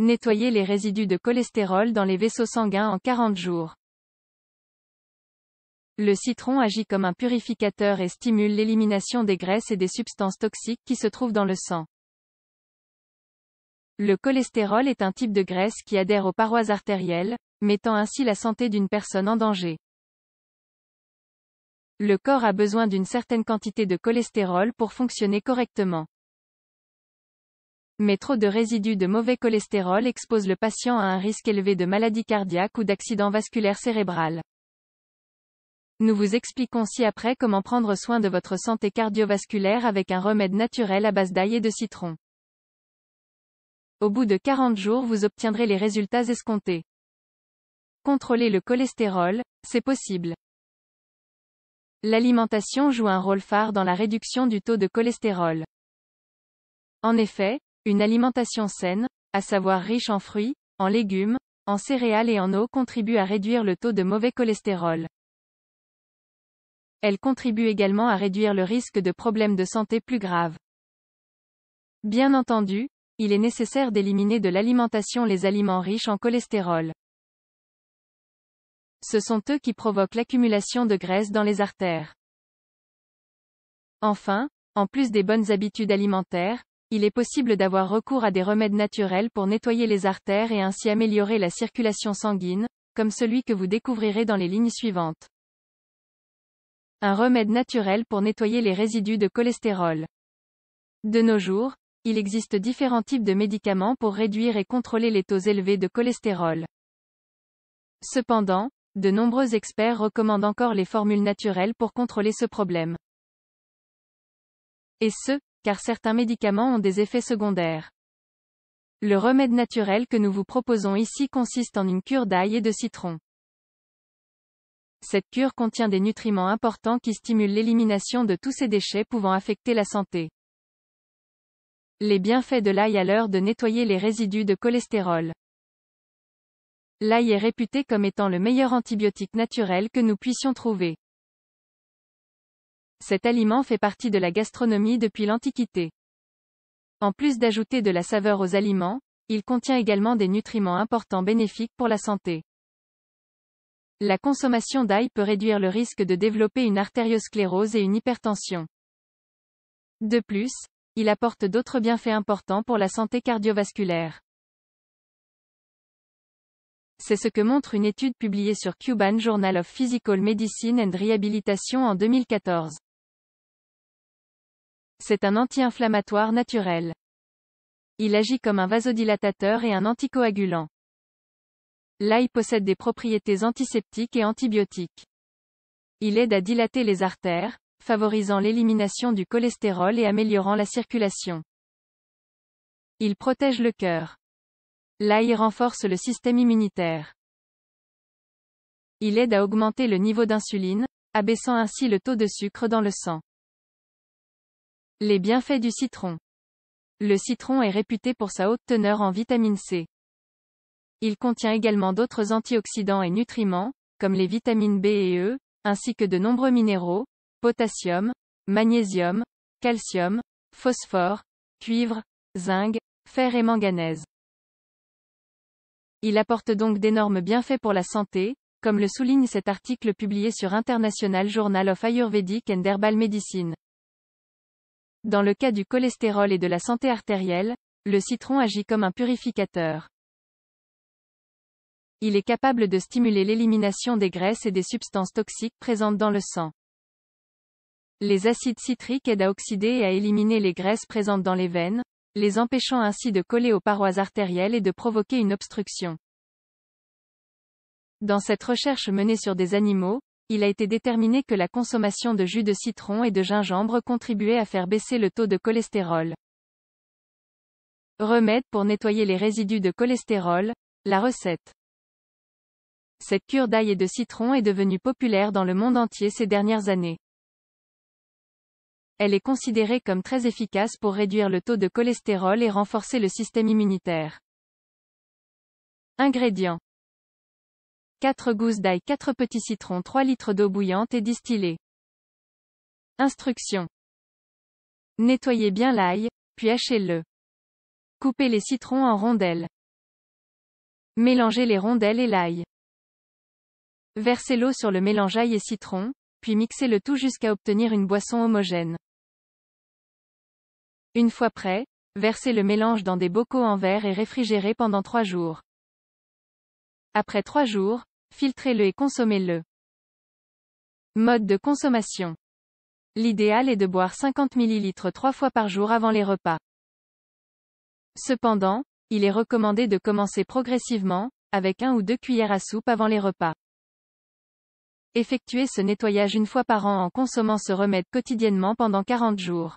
Nettoyer les résidus de cholestérol dans les vaisseaux sanguins en 40 jours. Le citron agit comme un purificateur et stimule l'élimination des graisses et des substances toxiques qui se trouvent dans le sang. Le cholestérol est un type de graisse qui adhère aux parois artérielles, mettant ainsi la santé d'une personne en danger. Le corps a besoin d'une certaine quantité de cholestérol pour fonctionner correctement mais trop de résidus de mauvais cholestérol expose le patient à un risque élevé de maladie cardiaque ou d'accident vasculaire cérébral. Nous vous expliquons ci-après comment prendre soin de votre santé cardiovasculaire avec un remède naturel à base d'ail et de citron. Au bout de 40 jours, vous obtiendrez les résultats escomptés. Contrôler le cholestérol, c'est possible. L'alimentation joue un rôle phare dans la réduction du taux de cholestérol. En effet, une alimentation saine, à savoir riche en fruits, en légumes, en céréales et en eau contribue à réduire le taux de mauvais cholestérol. Elle contribue également à réduire le risque de problèmes de santé plus graves. Bien entendu, il est nécessaire d'éliminer de l'alimentation les aliments riches en cholestérol. Ce sont eux qui provoquent l'accumulation de graisse dans les artères. Enfin, en plus des bonnes habitudes alimentaires, il est possible d'avoir recours à des remèdes naturels pour nettoyer les artères et ainsi améliorer la circulation sanguine, comme celui que vous découvrirez dans les lignes suivantes. Un remède naturel pour nettoyer les résidus de cholestérol. De nos jours, il existe différents types de médicaments pour réduire et contrôler les taux élevés de cholestérol. Cependant, de nombreux experts recommandent encore les formules naturelles pour contrôler ce problème. Et ce, car certains médicaments ont des effets secondaires. Le remède naturel que nous vous proposons ici consiste en une cure d'ail et de citron. Cette cure contient des nutriments importants qui stimulent l'élimination de tous ces déchets pouvant affecter la santé. Les bienfaits de l'ail à l'heure de nettoyer les résidus de cholestérol. L'ail est réputé comme étant le meilleur antibiotique naturel que nous puissions trouver. Cet aliment fait partie de la gastronomie depuis l'Antiquité. En plus d'ajouter de la saveur aux aliments, il contient également des nutriments importants bénéfiques pour la santé. La consommation d'ail peut réduire le risque de développer une artériosclérose et une hypertension. De plus, il apporte d'autres bienfaits importants pour la santé cardiovasculaire. C'est ce que montre une étude publiée sur Cuban Journal of Physical Medicine and Rehabilitation en 2014. C'est un anti-inflammatoire naturel. Il agit comme un vasodilatateur et un anticoagulant. L'ail possède des propriétés antiseptiques et antibiotiques. Il aide à dilater les artères, favorisant l'élimination du cholestérol et améliorant la circulation. Il protège le cœur. L'ail renforce le système immunitaire. Il aide à augmenter le niveau d'insuline, abaissant ainsi le taux de sucre dans le sang. Les bienfaits du citron. Le citron est réputé pour sa haute teneur en vitamine C. Il contient également d'autres antioxydants et nutriments, comme les vitamines B et E, ainsi que de nombreux minéraux, potassium, magnésium, calcium, phosphore, cuivre, zinc, fer et manganèse. Il apporte donc d'énormes bienfaits pour la santé, comme le souligne cet article publié sur International Journal of Ayurvedic and Herbal Medicine. Dans le cas du cholestérol et de la santé artérielle, le citron agit comme un purificateur. Il est capable de stimuler l'élimination des graisses et des substances toxiques présentes dans le sang. Les acides citriques aident à oxyder et à éliminer les graisses présentes dans les veines, les empêchant ainsi de coller aux parois artérielles et de provoquer une obstruction. Dans cette recherche menée sur des animaux, il a été déterminé que la consommation de jus de citron et de gingembre contribuait à faire baisser le taux de cholestérol. Remède pour nettoyer les résidus de cholestérol, la recette. Cette cure d'ail et de citron est devenue populaire dans le monde entier ces dernières années. Elle est considérée comme très efficace pour réduire le taux de cholestérol et renforcer le système immunitaire. Ingrédients 4 gousses d'ail, 4 petits citrons, 3 litres d'eau bouillante et distillée. Instruction. Nettoyez bien l'ail, puis hachez-le. Coupez les citrons en rondelles. Mélangez les rondelles et l'ail. Versez l'eau sur le mélange ail et citron, puis mixez le tout jusqu'à obtenir une boisson homogène. Une fois prêt, versez le mélange dans des bocaux en verre et réfrigérez pendant 3 jours. Après 3 jours, filtrez-le et consommez-le. Mode de consommation. L'idéal est de boire 50 ml trois fois par jour avant les repas. Cependant, il est recommandé de commencer progressivement, avec un ou deux cuillères à soupe avant les repas. Effectuez ce nettoyage une fois par an en consommant ce remède quotidiennement pendant 40 jours.